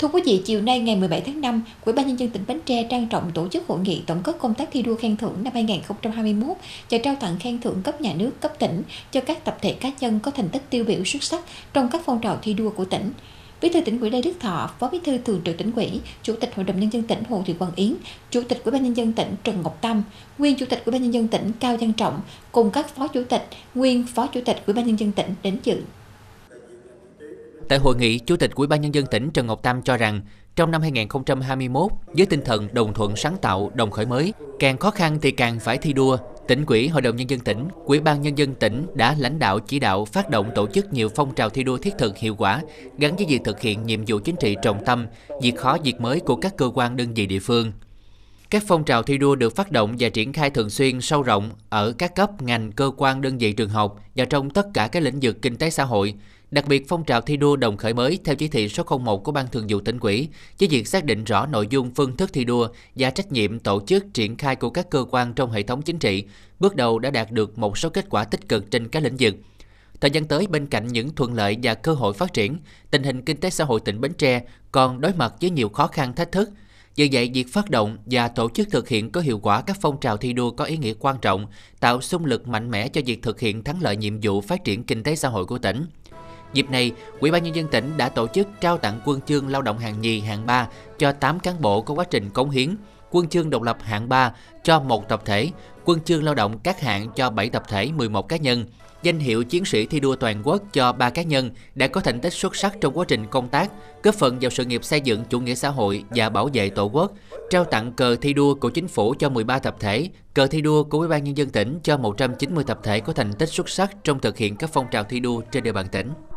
Thưa quý vị, chiều nay ngày 17 tháng 5, Ủy ban nhân dân tỉnh Bến Tre trang trọng tổ chức hội nghị tổng kết công tác thi đua khen thưởng năm 2021 và trao tặng khen thưởng cấp nhà nước, cấp tỉnh cho các tập thể cá nhân có thành tích tiêu biểu xuất sắc trong các phong trào thi đua của tỉnh. Bí thư tỉnh ủy Lê Đức Thọ, Phó Bí thư Thường trực tỉnh ủy, Chủ tịch Hội đồng nhân dân tỉnh Hồ Thị Quang Yến, Chủ tịch Ủy ban nhân dân tỉnh Trần Ngọc Tâm, nguyên Chủ tịch Ủy ban nhân dân tỉnh Cao Văn Trọng cùng các phó chủ tịch, nguyên Phó Chủ tịch Ủy ban nhân dân tỉnh đến dự. Tại hội nghị, Chủ tịch Ủy ban nhân dân tỉnh Trần Ngọc Tam cho rằng, trong năm 2021, với tinh thần đồng thuận sáng tạo, đồng khởi mới, càng khó khăn thì càng phải thi đua. Tỉnh ủy, Hội đồng nhân dân tỉnh, Ủy ban nhân dân tỉnh đã lãnh đạo chỉ đạo phát động tổ chức nhiều phong trào thi đua thiết thực hiệu quả gắn với việc thực hiện nhiệm vụ chính trị trọng tâm, việc khó việc mới của các cơ quan đơn vị địa phương. Các phong trào thi đua được phát động và triển khai thường xuyên sâu rộng ở các cấp, ngành, cơ quan, đơn vị trường học và trong tất cả các lĩnh vực kinh tế xã hội. Đặc biệt, phong trào thi đua đồng khởi mới theo chỉ thị số 01 của Ban Thường vụ tỉnh ủy, với việc xác định rõ nội dung phương thức thi đua và trách nhiệm tổ chức triển khai của các cơ quan trong hệ thống chính trị, bước đầu đã đạt được một số kết quả tích cực trên các lĩnh vực. Thời gian tới, bên cạnh những thuận lợi và cơ hội phát triển, tình hình kinh tế xã hội tỉnh Bến Tre còn đối mặt với nhiều khó khăn thách thức – vì vậy, việc phát động và tổ chức thực hiện có hiệu quả các phong trào thi đua có ý nghĩa quan trọng, tạo xung lực mạnh mẽ cho việc thực hiện thắng lợi nhiệm vụ phát triển kinh tế xã hội của tỉnh. Dịp này, Ủy ban nhân dân tỉnh đã tổ chức trao tặng quân chương lao động hạng nhì, hạng 3 cho 8 cán bộ có quá trình cống hiến, Quân chương độc lập hạng 3 cho một tập thể, Quân chương lao động các hạng cho 7 tập thể 11 cá nhân, danh hiệu chiến sĩ thi đua toàn quốc cho 3 cá nhân đã có thành tích xuất sắc trong quá trình công tác, góp phần vào sự nghiệp xây dựng chủ nghĩa xã hội và bảo vệ Tổ quốc, trao tặng cờ thi đua của chính phủ cho 13 tập thể, cờ thi đua của Ủy ban nhân dân tỉnh cho 190 tập thể có thành tích xuất sắc trong thực hiện các phong trào thi đua trên địa bàn tỉnh.